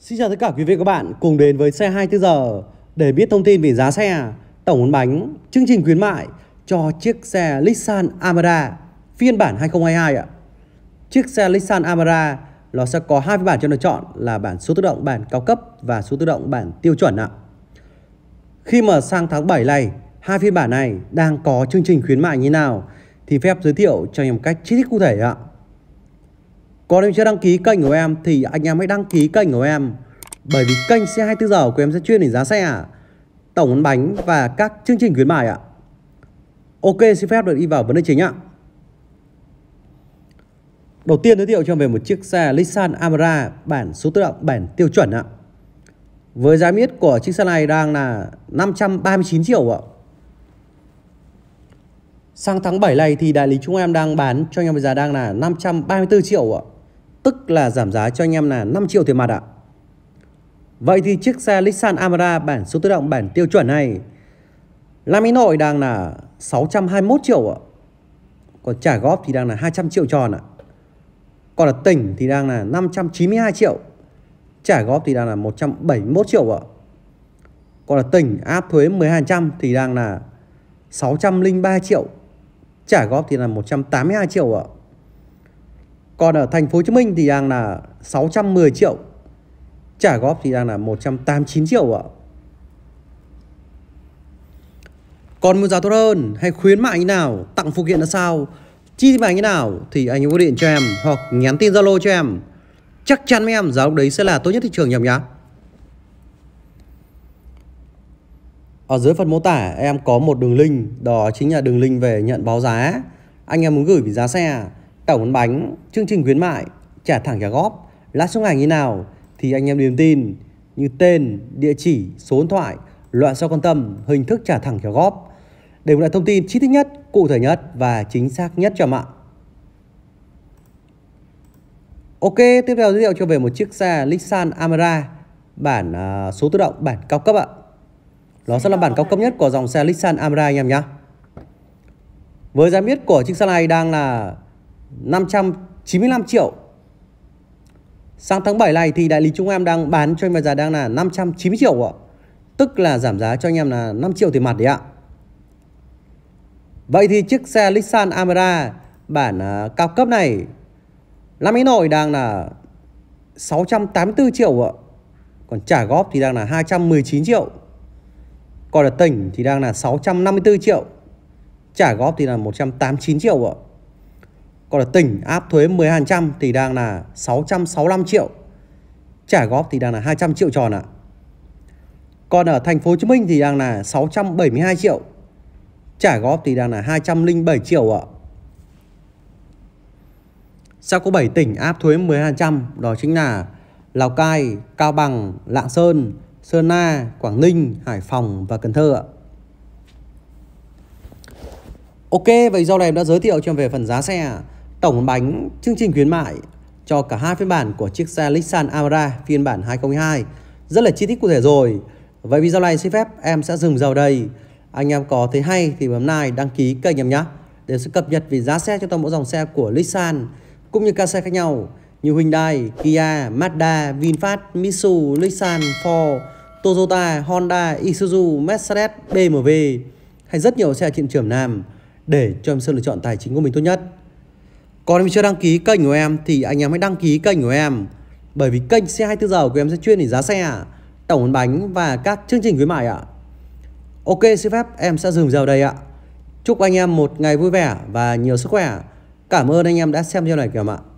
Xin chào tất cả quý vị và các bạn cùng đến với xe 24 giờ để biết thông tin về giá xe, tổng vốn bánh, chương trình khuyến mại cho chiếc xe Nissan Armada phiên bản 2022 ạ. Chiếc xe Nissan Armada nó sẽ có hai phiên bản cho lựa chọn là bản số tự động bản cao cấp và số tự động bản tiêu chuẩn ạ. Khi mà sang tháng 7 này, hai phiên bản này đang có chương trình khuyến mại như nào thì phép giới thiệu cho em cách chi tiết cụ thể ạ. Còn em chưa đăng ký kênh của em thì anh em hãy đăng ký kênh của em Bởi vì kênh xe 24 giờ của em sẽ chuyên đến giá xe Tổng ăn bánh và các chương trình khuyến mại ạ Ok xin phép được đi vào vấn đề chính ạ Đầu tiên giới thiệu cho em về một chiếc xe Nissan Amara bản số tự động bản tiêu chuẩn ạ Với giá miết của chiếc xe này đang là 539 triệu ạ Sang tháng 7 này thì đại lý chúng em đang bán cho anh em với giá đang là 534 triệu ạ Tức là giảm giá cho anh em là 5 triệu tiền mặt ạ. Vậy thì chiếc xe Nissan Amara bản số tự động bản tiêu chuẩn này làm ý nội đang là 621 triệu ạ. Còn trả góp thì đang là 200 triệu tròn ạ. Còn ở tỉnh thì đang là 592 triệu. Trả góp thì đang là 171 triệu ạ. Còn ở tỉnh áp thuế 10% thì đang là 603 triệu. Trả góp thì là 182 triệu ạ. Còn ở thành phố Hồ Chí Minh thì đang là 610 triệu. Trả góp thì đang là 189 triệu ạ. Còn muốn giá tốt hơn hay khuyến mại như nào, tặng phụ kiện là sao, chi bài như nào thì anh gọi điện cho em hoặc nhắn tin Zalo cho em. Chắc chắn với em giá lúc đấy sẽ là tốt nhất thị trường nhầm nhá. Ở dưới phần mô tả em có một đường link, đó chính là đường link về nhận báo giá. Anh em muốn gửi về giá xe tổng bánh, chương trình khuyến mại, trả thẳng trả góp, lãi suất ngày như nào thì anh em điềm tin như tên, địa chỉ, số điện thoại, loại sao quan tâm, hình thức trả thẳng trả góp để một lại thông tin chi tiết nhất, cụ thể nhất và chính xác nhất cho mạng. Ok, tiếp theo giới thiệu cho về một chiếc xe Nissan Amara bản à, số tự động, bản cao cấp ạ. Nó sẽ là bản cao cấp nhất của dòng xe Nissan Amara anh em nhé. Với giá miết của chiếc xe này đang là 595 triệu Sang tháng 7 này thì đại lý chúng em đang bán cho anh vào giá đang là 590 triệu ạ Tức là giảm giá cho anh em là 5 triệu tiền mặt đấy ạ Vậy thì chiếc xe Nissan Amara bản à, cao cấp này Năm ấy nổi đang là 684 triệu ạ Còn trả góp thì đang là 219 triệu Còn ở tỉnh thì đang là 654 triệu Trả góp thì là 189 triệu ạ còn ở tỉnh áp thuế 10% thì đang là 665 triệu. Trả góp thì đang là 200 triệu tròn ạ. Còn ở thành phố Hồ Chí Minh thì đang là 672 triệu. Trả góp thì đang là 207 triệu ạ. Sau có 7 tỉnh áp thuế 10% đó chính là Lào Cai, Cao Bằng, Lạng Sơn, Sơn La, Quảng Ninh, Hải Phòng và Cần Thơ ạ. Ok, vậy do này em đã giới thiệu cho em về phần giá xe Tổng bánh chương trình khuyến mại cho cả hai phiên bản của chiếc xe Lexan Amara phiên bản 2022 rất là chi tiết cụ thể rồi. Vậy video này xin phép em sẽ dừng vào đây. Anh em có thấy hay thì bấm like đăng ký kênh em nhé để sẽ cập nhật về giá xe cho toàn bộ dòng xe của Lexan cũng như các xe khác nhau như Hyundai, Kia, Mazda, VinFast, Mitsubishi, Lexan, Ford, Toyota, Honda, Isuzu, Mercedes, BMW hay rất nhiều xe trên trường Nam để cho em sự lựa chọn tài chính của mình tốt nhất. Còn em chưa đăng ký kênh của em thì anh em hãy đăng ký kênh của em bởi vì kênh xe 24 giờ của em sẽ chuyên về giá xe, tổng bánh và các chương trình khuyến mại ạ. Ok xin phép em sẽ dừng giờ đây ạ. Chúc anh em một ngày vui vẻ và nhiều sức khỏe. Cảm ơn anh em đã xem video này kìa ạ.